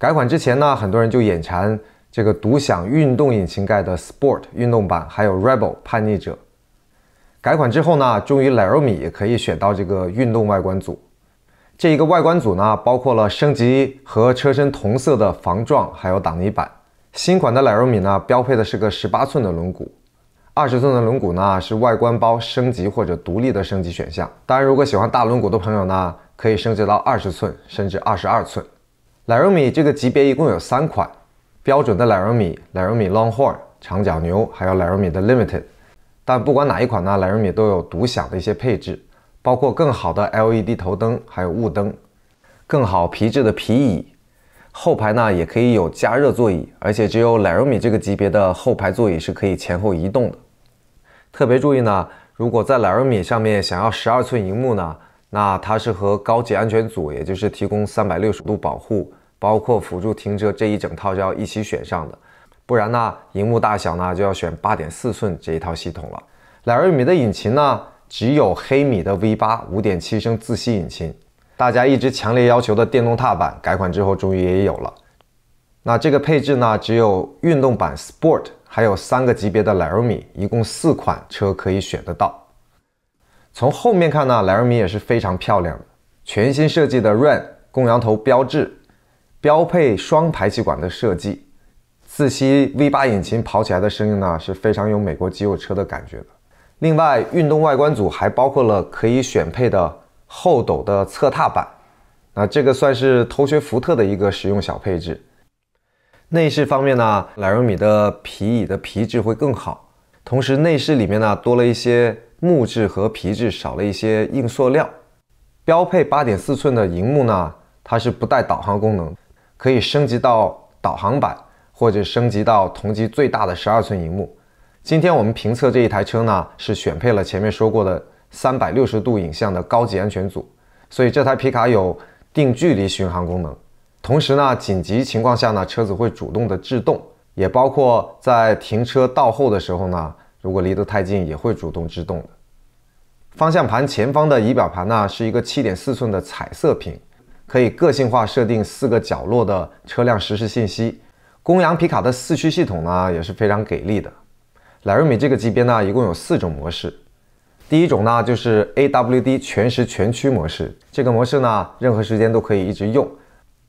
改款之前呢，很多人就眼馋这个独享运动引擎盖的 Sport 运动版，还有 Rebel 叛逆者。改款之后呢，终于 o 油米也可以选到这个运动外观组。这一个外观组呢，包括了升级和车身同色的防撞，还有挡泥板。新款的奶油米呢，标配的是个十八寸的轮毂，二十寸的轮毂呢是外观包升级或者独立的升级选项。当然，如果喜欢大轮毂的朋友呢，可以升级到二十寸甚至二十二寸。揽睿米这个级别一共有三款，标准的揽睿米、揽睿米 Longhorn 长角牛，还有揽睿米的 Limited。但不管哪一款呢，揽睿米都有独享的一些配置，包括更好的 LED 头灯，还有雾灯，更好皮质的皮椅，后排呢也可以有加热座椅，而且只有揽睿米这个级别的后排座椅是可以前后移动的。特别注意呢，如果在揽睿米上面想要十二寸荧幕呢。那它是和高级安全组，也就是提供三百六十度保护，包括辅助停车这一整套是要一起选上的，不然呢，荧幕大小呢就要选八点四寸这一套系统了。莱瑞米的引擎呢，只有黑米的 V 八五点七升自吸引擎，大家一直强烈要求的电动踏板改款之后终于也有了。那这个配置呢，只有运动版 Sport，还有三个级别的莱锐米，一共四款车可以选得到。从后面看呢，莱瑞米也是非常漂亮的，全新设计的 Run 公羊头标志，标配双排气管的设计，自吸 V 八引擎跑起来的声音呢，是非常有美国肌肉车的感觉的。另外，运动外观组还包括了可以选配的后斗的侧踏板，那这个算是偷学福特的一个实用小配置。内饰方面呢，莱瑞米的皮椅的皮质会更好。同时，内饰里面呢多了一些木质和皮质，少了一些硬塑料。标配八点四寸的荧幕呢，它是不带导航功能，可以升级到导航版或者升级到同级最大的十二寸荧幕。今天我们评测这一台车呢，是选配了前面说过的三百六十度影像的高级安全组，所以这台皮卡有定距离巡航功能，同时呢，紧急情况下呢，车子会主动的制动。也包括在停车倒后的时候呢，如果离得太近，也会主动制动的。方向盘前方的仪表盘呢，是一个7.4寸的彩色屏，可以个性化设定四个角落的车辆实时信息。公羊皮卡的四驱系统呢，也是非常给力的。揽瑞米这个级别呢，一共有四种模式。第一种呢，就是 AWD 全时全驱模式，这个模式呢，任何时间都可以一直用。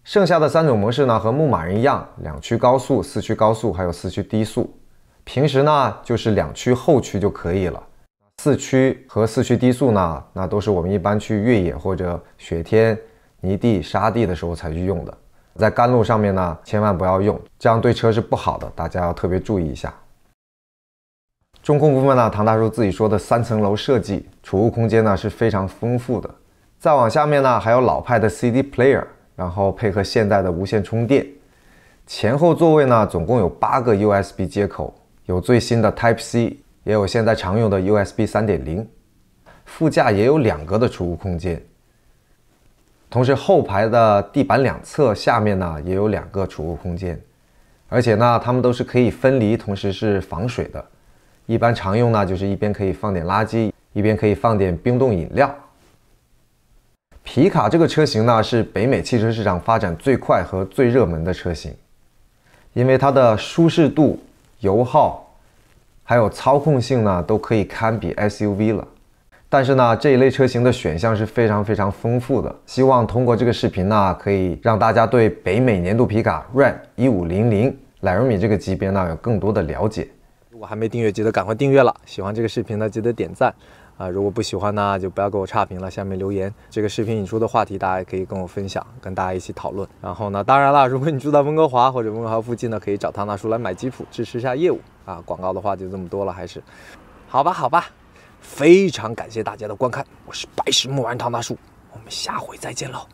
剩下的三种模式呢，和牧马人一样，两驱高速、四驱高速，还有四驱低速。平时呢，就是两驱后驱就可以了。四驱和四驱低速呢，那都是我们一般去越野或者雪天、泥地、沙地的时候才去用的。在干路上面呢，千万不要用，这样对车是不好的，大家要特别注意一下。中控部分呢，唐大叔自己说的三层楼设计，储物空间呢是非常丰富的。再往下面呢，还有老派的 CD player。然后配合现代的无线充电，前后座位呢总共有八个 USB 接口，有最新的 Type C，也有现在常用的 USB 三点零。副驾也有两个的储物空间，同时后排的地板两侧下面呢也有两个储物空间，而且呢它们都是可以分离，同时是防水的。一般常用呢就是一边可以放点垃圾，一边可以放点冰冻饮料。皮卡这个车型呢，是北美汽车市场发展最快和最热门的车型，因为它的舒适度、油耗，还有操控性呢，都可以堪比 SUV 了。但是呢，这一类车型的选项是非常非常丰富的。希望通过这个视频呢，可以让大家对北美年度皮卡 Ram 一五零零、揽胜米这个级别呢，有更多的了解。如果还没订阅，记得赶快订阅了。喜欢这个视频呢，记得点赞。啊，如果不喜欢呢，就不要给我差评了。下面留言，这个视频引出的话题，大家可以跟我分享，跟大家一起讨论。然后呢，当然了，如果你住在温哥华或者温哥华附近呢，可以找唐大叔来买吉普，支持一下业务啊。广告的话就这么多了，还是好吧，好吧。非常感谢大家的观看，我是白石木玩唐大叔，我们下回再见喽。